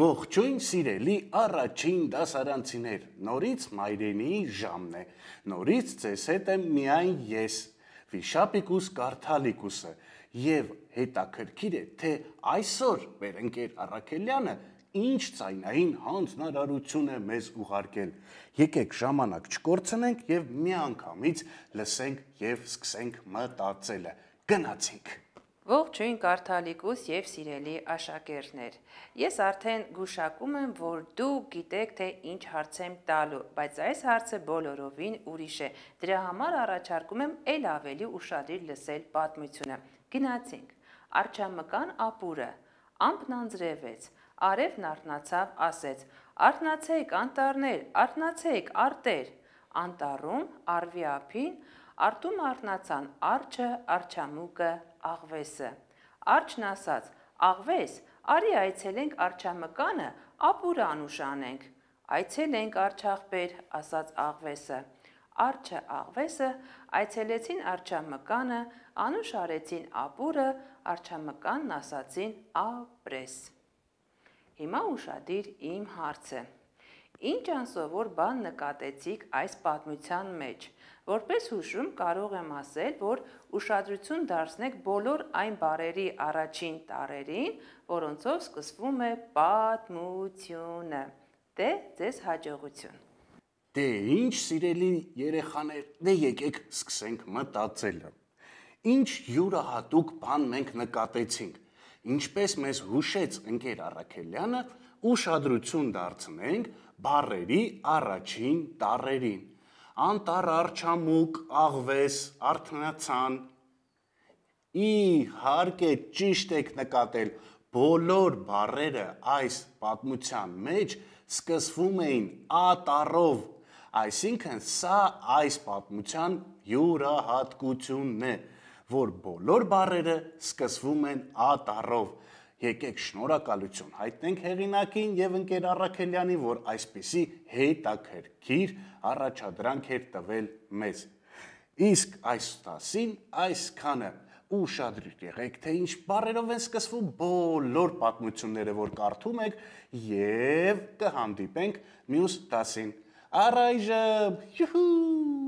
Ողջույն սիրելի առաջին դասարանցիներ, նորից մայրենի ժամն է, նորից ձեզ հետ եմ միայն ես, վիշապիկուս կարթալիկուսը, և հետաքրքիր է, թե այսօր վերընկեր առակելյանը ինչ ծայնային հանձնարարություն է մեզ ուղարկել։ Եկեք ժամանակ չկորցնենք և մի անգամից լսենք և սկսենք մտածելը։ Գնացինք։ Ողջույն կարդալիկուս եւ սիրելի աշակերտներ։ Ես արդեն գուշակում եմ, որ դուք գիտեք, թե ինչ հարց եմ տալու, բայց այս հարցը բոլորովին ուրիշ է։ Դրա համար առաջարկում եմ ել ավելի ուշադիր լսել պատմությունը։ Գնացինք։ Արչամկան ապուրը ամբն անձրևեց, արևն արտնացավ, ասեց. «Արտնացեք, անտառներ, արտնացեք, արտեր»։ Անտառում արվի ափին Արտում արտնացան արջը, արջամուկը, աղվեսը։ Արջն ասաց. «Աղվես, արի այցելենք արջամկանը, ապուր անուշ անենք»։ «Այցելենք արջախբեր», ասաց աղվեսը։ Արջը աղվեսը այցելեցին արջամկանը, անուշ արեցին ապուրը, արջամկանն ասացին ապրես։ Հիմա ուշադիր իմ հարցը։ Ինչ անսովոր բան նկատեցիք այս պատմության մեջ։ Որպես հուշում կարող եմ ասել, որ ուշադրություն դարձնեք բոլոր այն բարերի առաջին տարերին, որոնցով սկսվում է պատմությունը։ Դե ձեզ հաջողություն։ Դե ինչ սիրելի երեխաներ, դե եկեք սկսենք մտածելը։ Ինչ յուրահատուկ բան մենք նկատեցինք Ինչպես մեզ հուշեց ընկեր Արաքելյանը, ուշադրություն դարձնենք բարերի առաջին տարերին։ Անտար արչամուկ, աղվես, արթնացան։ Իհարկե ճիշտ եք նկատել, բոլոր բարերը այս պատմության մեջ սկսվում էին ատարով, այսինքն սա այս պատմության յուրահատկությունն է որ բոլոր բարերը սկսվում են Ա տառով։ Եկեք շնորհակալություն հայտնենք հեղինակին եւ ընկեր Արաքելյանին, որ այսպիսի հետաքրքիր առաջադրանք էր տվել մեզ։ Իսկ այս տասին այսքանը ուշադրիր եղեք, թե ինչ բարերով են սկսվում բոլոր պատմությունները, որ կարդում եք, եւ կհանդիպենք մյուս տասին։ Առայժմ, յուհու